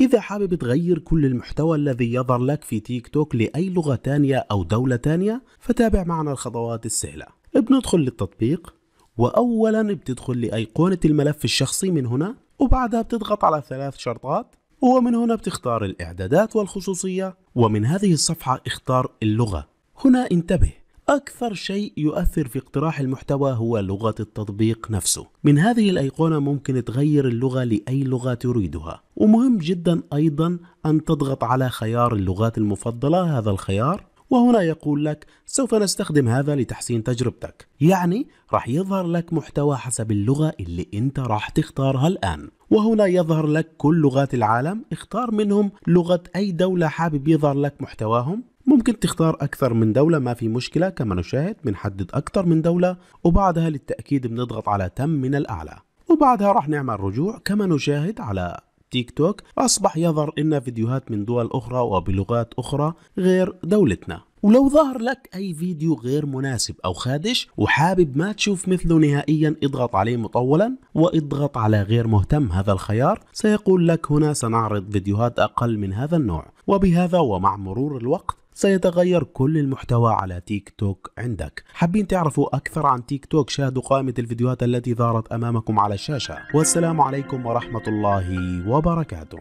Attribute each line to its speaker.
Speaker 1: إذا حابب تغير كل المحتوى الذي يظهر لك في تيك توك لأي لغة تانية أو دولة تانية فتابع معنا الخطوات السهلة بندخل للتطبيق وأولا بتدخل لأيقونة الملف الشخصي من هنا وبعدها بتضغط على ثلاث شرطات ومن هنا بتختار الإعدادات والخصوصية ومن هذه الصفحة اختار اللغة هنا انتبه أكثر شيء يؤثر في اقتراح المحتوى هو لغة التطبيق نفسه من هذه الأيقونة ممكن تغير اللغة لأي لغة تريدها ومهم جدا أيضا أن تضغط على خيار اللغات المفضلة هذا الخيار وهنا يقول لك سوف نستخدم هذا لتحسين تجربتك يعني راح يظهر لك محتوى حسب اللغة اللي انت راح تختارها الآن وهنا يظهر لك كل لغات العالم اختار منهم لغة أي دولة حابب يظهر لك محتواهم ممكن تختار أكثر من دولة ما في مشكلة كما نشاهد بنحدد أكثر من دولة وبعدها للتأكيد بنضغط على تم من الأعلى وبعدها راح نعمل رجوع كما نشاهد على تيك توك أصبح يظهر لنا فيديوهات من دول أخرى وبلغات أخرى غير دولتنا ولو ظهر لك أي فيديو غير مناسب أو خادش وحابب ما تشوف مثله نهائيا اضغط عليه مطولا واضغط على غير مهتم هذا الخيار سيقول لك هنا سنعرض فيديوهات أقل من هذا النوع وبهذا ومع مرور الوقت سيتغير كل المحتوى على تيك توك عندك حابين تعرفوا أكثر عن تيك توك شاهدوا قائمة الفيديوهات التي ظهرت أمامكم على الشاشة والسلام عليكم ورحمة الله وبركاته